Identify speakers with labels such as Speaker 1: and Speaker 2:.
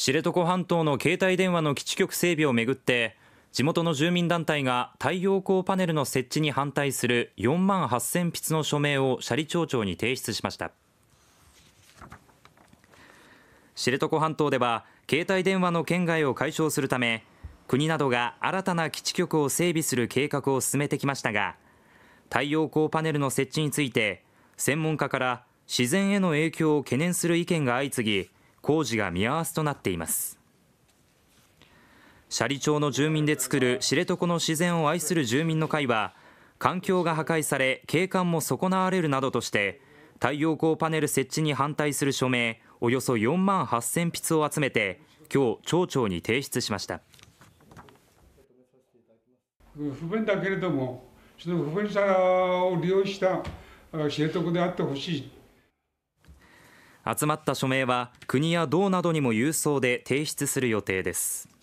Speaker 1: 知床半島の携帯電話の基地局整備をめぐって地元の住民団体が太陽光パネルの設置に反対する4万8000筆の署名を斜里町長に提出しました知床半島では携帯電話の圏外を解消するため国などが新たな基地局を整備する計画を進めてきましたが太陽光パネルの設置について専門家から自然への影響を懸念する意見が相次ぎ工事が見合わせとなっています斜里町の住民で作る知床の自然を愛する住民の会は環境が破壊され景観も損なわれるなどとして太陽光パネル設置に反対する署名およそ4万8000筆を集めて今日町長に提出しました
Speaker 2: 不便だけれどもその不便さを利用した知床であってほしい
Speaker 1: 集まった署名は国や道などにも郵送で提出する予定です。